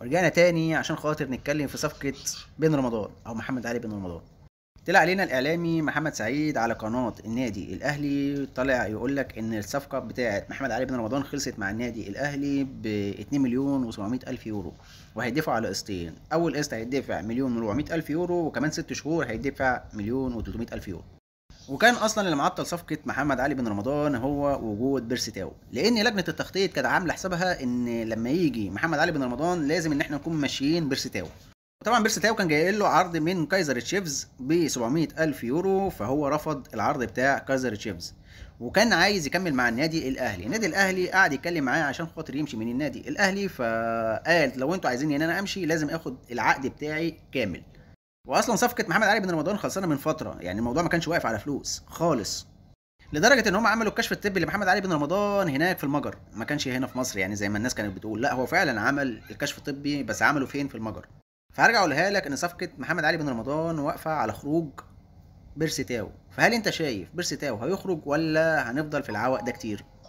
ورجعنا تاني عشان خاطر نتكلم في صفقة بن رمضان أو محمد علي بن رمضان طلع علينا الإعلامي محمد سعيد على قناة النادي الأهلي طلع يقول لك إن الصفقة بتاعة محمد علي بن رمضان خلصت مع النادي الأهلي ب 2 مليون و700 ألف يورو وهيدفعوا على قسطين أول قسط هيدفع مليون و400 ألف يورو وكمان ست شهور هيدفع مليون و300 ألف يورو وكان اصلا اللي معطل صفقه محمد علي بن رمضان هو وجود بيرسي تاو لان لجنه التخطيط كانت عامله حسابها ان لما يجي محمد علي بن رمضان لازم ان احنا نكون ماشيين بيرسي تاو طبعا بيرسي تاو كان جاي له عرض من كايزر تشيفز ب 700 الف يورو فهو رفض العرض بتاع كايزر تشيفز وكان عايز يكمل مع النادي الاهلي النادي الاهلي قعد يتكلم معاه عشان خاطر يمشي من النادي الاهلي فقال لو انتوا عايزين ان انا امشي لازم اخد العقد بتاعي كامل واصلا صفقه محمد علي بن رمضان خلصانه من فتره يعني الموضوع ما كانش واقف على فلوس خالص لدرجه ان هم عملوا الكشف الطبي لمحمد علي بن رمضان هناك في المجر ما كانش هنا في مصر يعني زي ما الناس كانت بتقول لا هو فعلا عمل الكشف الطبي بس عمله فين في المجر فهرجع اقولها لك ان صفقه محمد علي بن رمضان واقفه على خروج بيرسي تاو فهل انت شايف بيرسي تاو هيخرج ولا هنفضل في العوق ده كتير